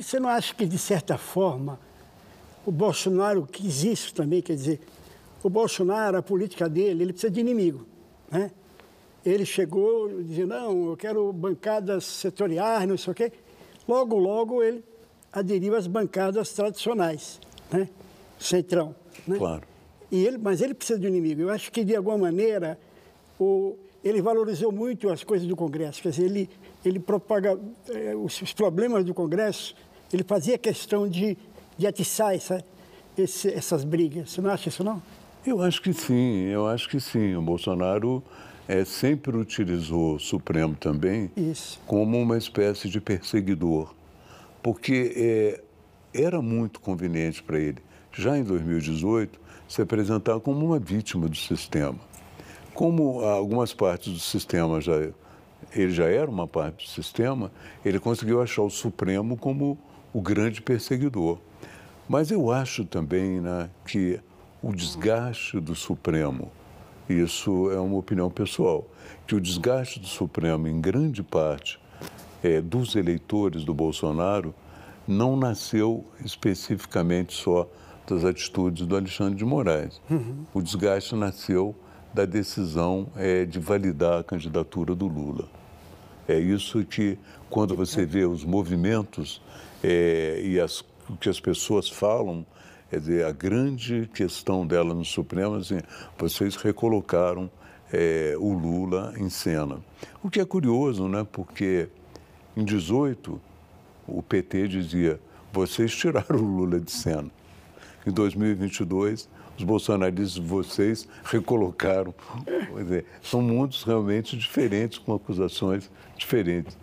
Você não acha que, de certa forma, o Bolsonaro quis isso também? Quer dizer, o Bolsonaro, a política dele, ele precisa de inimigo. Né? Ele chegou e não, eu quero bancadas setoriais, não sei o quê. Logo, logo, ele aderiu às bancadas tradicionais, né? centrão. Né? Claro. E ele, mas ele precisa de um inimigo. Eu acho que, de alguma maneira, o, ele valorizou muito as coisas do Congresso, quer dizer, ele, ele propaga eh, os, os, problemas do Congresso, ele fazia questão de, de atiçar essa, esse, essas brigas. Você não acha isso, não? Eu acho que sim, eu acho que sim. O Bolsonaro é, sempre utilizou o Supremo também Isso. como uma espécie de perseguidor, porque é, era muito conveniente para ele, já em 2018, se apresentar como uma vítima do sistema como algumas partes do sistema já ele já era uma parte do sistema, ele conseguiu achar o Supremo como o grande perseguidor. Mas eu acho também né, que o desgaste do Supremo, isso é uma opinião pessoal, que o desgaste do Supremo, em grande parte, é, dos eleitores do Bolsonaro, não nasceu especificamente só das atitudes do Alexandre de Moraes. Uhum. O desgaste nasceu da decisão é, de validar a candidatura do Lula. É isso que, quando você vê os movimentos é, e as, o que as pessoas falam, é dizer, a grande questão dela no Supremo é assim, vocês recolocaram é, o Lula em cena. O que é curioso, né? porque em 18 o PT dizia, vocês tiraram o Lula de cena em 2022, os bolsonaristas, vocês recolocaram. Dizer, são mundos realmente diferentes, com acusações diferentes.